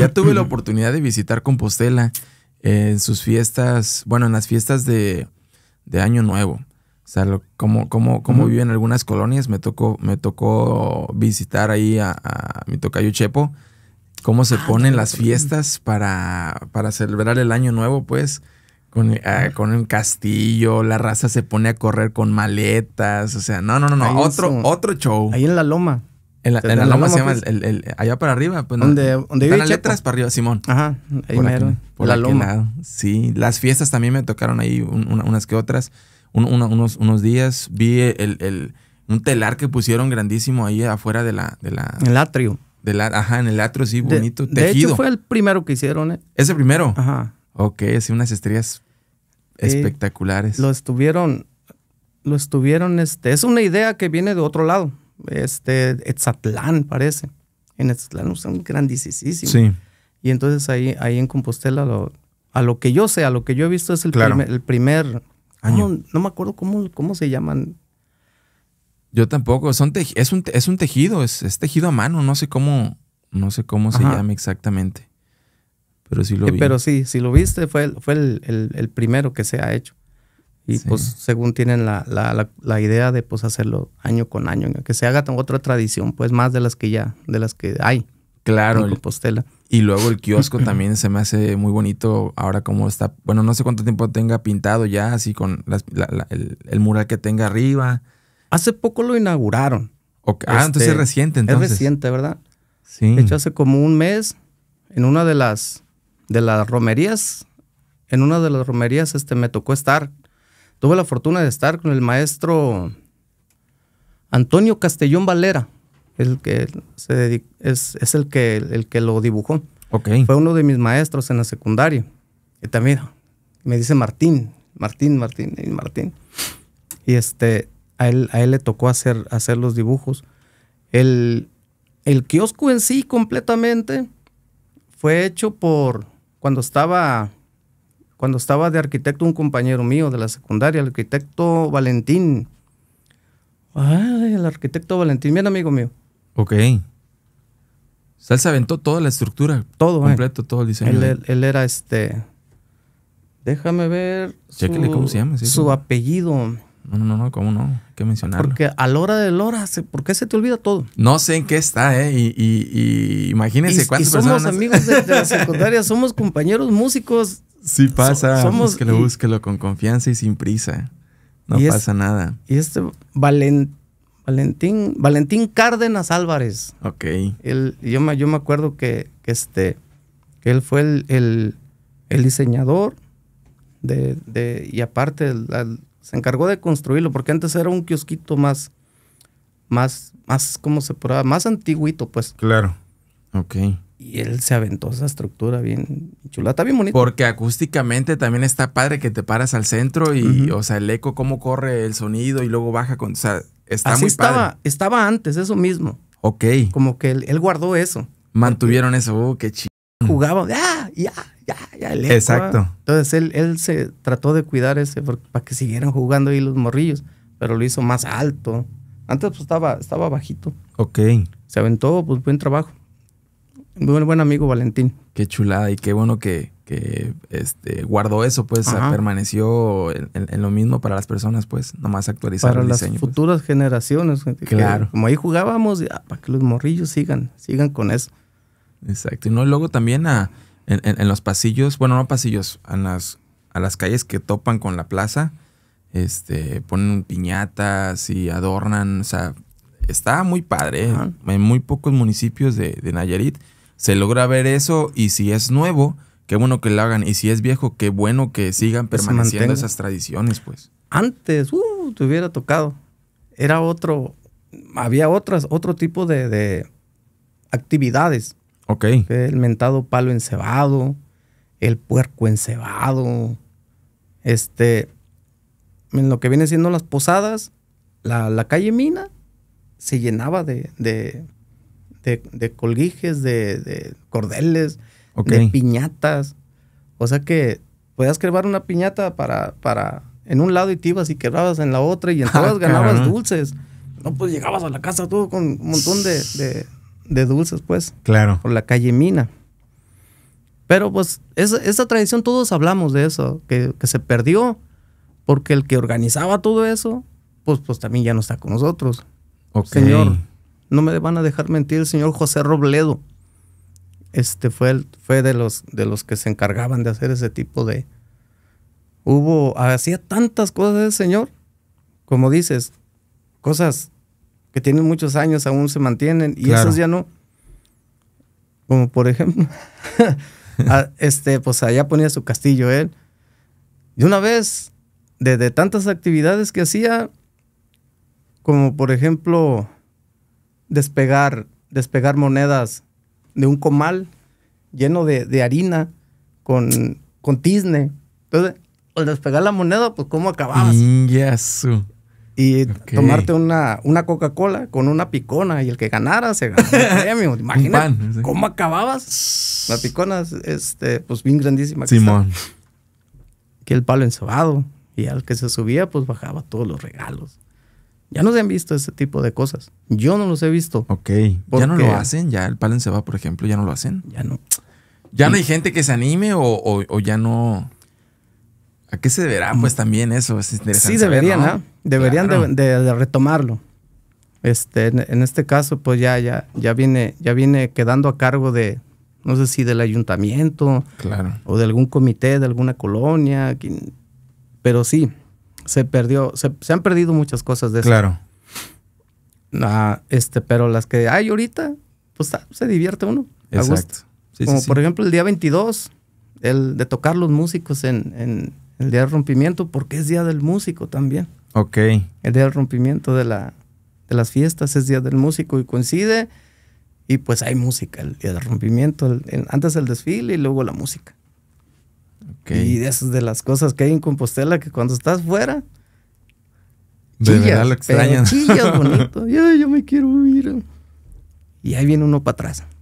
ya tuve la oportunidad de visitar Compostela en sus fiestas, bueno, en las fiestas de, Año Nuevo. O sea, como cómo, cómo, algunas colonias. Me tocó, me tocó visitar ahí a, mi tocayo Chepo. Cómo se ah, ponen las fiestas para, para, celebrar el año nuevo, pues. Eh, ah. Con, un castillo, la raza se pone a correr con maletas. O sea, no, no, no, no. otro, otro show. Ahí en la loma. En la, en la loma, se llama allá para arriba, pues donde, no, las letras para arriba, Simón. Ajá, ahí por la loma. Sí, las fiestas también me tocaron ahí unas que otras. unos, unos días vi el, un telar que pusieron grandísimo ahí afuera de la, de la. El atrio. De la, ajá, en el atrio, sí, bonito. De, tejido. de hecho, fue el primero que hicieron. ¿eh? ¿Ese primero? Ajá. Ok, así unas estrellas espectaculares. Lo estuvieron. Lo estuvieron, este. Es una idea que viene de otro lado este, Etzatlán, parece. En Etzatlán usan grandisísimo. Sí. Y entonces ahí, ahí en Compostela, a lo que yo sé, a lo que yo he visto, es el primer, año. No, me acuerdo cómo, cómo se llaman. Yo tampoco. Son es, un, tejido, es, tejido a mano. No sé cómo, no sé cómo se llama exactamente. Pero sí lo eh, vi. Pero sí, si lo viste, fue, fue el primero que se ha hecho. Y pues según tienen la, idea de pues hacerlo año con año, que se haga otra tradición, pues más de las que ya, de las que hay. Claro. En postela Y luego el kiosco también se me hace muy bonito ahora como está, bueno, no sé cuánto tiempo tenga pintado ya, así con el, mural que tenga arriba. Hace poco lo inauguraron. Ah, entonces es este, reciente entonces. Es reciente, ¿verdad? Sí. De hecho, hace como un mes, en una de las, de las romerías, en una de las romerías este, me tocó estar Tuve la fortuna de estar con el maestro Antonio Castellón Valera, el que se es, el, que, el que lo dibujó. Fue uno de mis maestros en la secundaria. Y también me dice Martín, Martín, Martín, Martín. Y este, a él, a él le tocó hacer, hacer los dibujos. El, el kiosco en sí completamente fue hecho por cuando estaba cuando estaba de arquitecto un compañero mío de la secundaria, el arquitecto Valentín. Ay, el arquitecto Valentín, bien amigo mío. Ok. O él se aventó toda la estructura. Todo, eh. Completo, todo el diseño. Él, era este. Déjame ver. cómo se llama. su apellido. No, no, no, cómo no. Hay que mencionarlo. Porque a la hora de la hora, ¿por qué se te olvida todo? No sé en qué está, ¿eh? Y, imagínense cuántas somos personas. amigos de la secundaria, somos compañeros músicos. Sí pasa. vamos búsquelo, búsquelo con confianza y sin prisa. No pasa nada. Y este Valentín, Valentín Cárdenas Álvarez. Ok. yo, me, yo me acuerdo que, este, él fue el, diseñador de, y aparte se encargó de construirlo, porque antes era un kiosquito más, más, más, ¿cómo se prueba, Más antiguito, pues. Claro. Ok y él se aventó esa estructura bien chula, bien bonita. Porque acústicamente también está padre que te paras al centro y, o sea, el eco, cómo corre el sonido y luego baja con, o sea, está muy estaba, Estaba antes, eso mismo. Ok. Como que él, guardó eso. Mantuvieron eso, oh, qué chido. Jugaba, ya, ah, ya, ya, ya, el Exacto. Ah". Entonces él, él se trató de cuidar ese, para que siguieran jugando ahí los morrillos, pero lo hizo más alto. Antes pues estaba, estaba bajito. Ok. Se aventó, pues buen trabajo. Muy buen amigo Valentín. Qué chulada y qué bueno que, este, guardó eso, pues permaneció en, lo mismo para las personas, pues, nomás actualizar el diseño. Para las pues. futuras generaciones. Claro. como ahí jugábamos, para que los morrillos sigan, sigan con eso. Exacto. Y no, luego también en, los pasillos, bueno, no pasillos, a las, a las calles que topan con la plaza, este, ponen piñatas y adornan, o sea, está muy padre. Eh, en muy pocos municipios de, de Nayarit se logra ver eso y si es nuevo, qué bueno que lo hagan. Y si es viejo, qué bueno que sigan permaneciendo esas tradiciones, pues. Antes, uh, te hubiera tocado. Era otro, había otras, otro tipo de, actividades. Ok. El mentado palo encebado, el puerco encebado, este, en lo que viene siendo las posadas, la, calle Mina se llenaba de de, de colguijes, de, cordeles, de piñatas. O sea que podías quebrar una piñata para, para en un lado y te ibas y quebrabas en la otra y en ah, ganabas dulces. No, pues llegabas a la casa todo con un montón de, de, dulces, pues. Claro. Por la calle Mina. Pero pues esa, tradición todos hablamos de eso, que, se perdió, porque el que organizaba todo eso, pues, pues también ya no está con nosotros. Señor no me van a dejar mentir el señor José Robledo. Este fue, el, fue de, los, de los que se encargaban de hacer ese tipo de... Hubo, hacía tantas cosas del señor, como dices, cosas que tienen muchos años aún se mantienen y esas ya no. Como por ejemplo, este, pues allá ponía su castillo él. Y una vez, de tantas actividades que hacía, como por ejemplo, despegar, despegar monedas de un comal lleno de, harina con, con tizne. Entonces, al despegar la moneda, pues ¿cómo acababas? Y tomarte una, una Coca-Cola con una picona y el que ganara se ganaba premio. Imagínate cómo acababas. La picona es este, pues bien grandísima. Simón. Que el palo ensobado. Y al que se subía, pues bajaba todos los regalos. Ya no se han visto ese tipo de cosas. Yo no los he visto. Ok. ¿Ya no lo hacen? ¿Ya el Palen se va, por ejemplo? ¿Ya no lo hacen? Ya no. ¿Ya no hay gente que se anime o, ya no...? ¿A qué se deberá? Pues mm. también eso es interesante. Sí, deberían, ¿no? ¿ah? Deberían de, retomarlo. Este, en, este caso, pues ya, ya, ya, viene, ya viene quedando a cargo de, no sé si del ayuntamiento claro. o de algún comité de alguna colonia, pero sí, se perdió, se, han perdido muchas cosas de eso. Claro. Ah, este, pero las que hay ahorita, pues ah, se divierte uno. Como por ejemplo el día 22, el de tocar los músicos en, en, el día del rompimiento, porque es día del músico también. Ok. El día del rompimiento de, la, de las fiestas es día del músico y coincide. Y pues hay música, el día del rompimiento, antes el desfile y luego la música. Y de esas de las cosas que hay en Compostela que cuando estás fuera. De verdad lo extrañan. chillas bonito. yo, yo me quiero ir. Y ahí viene uno para atrás.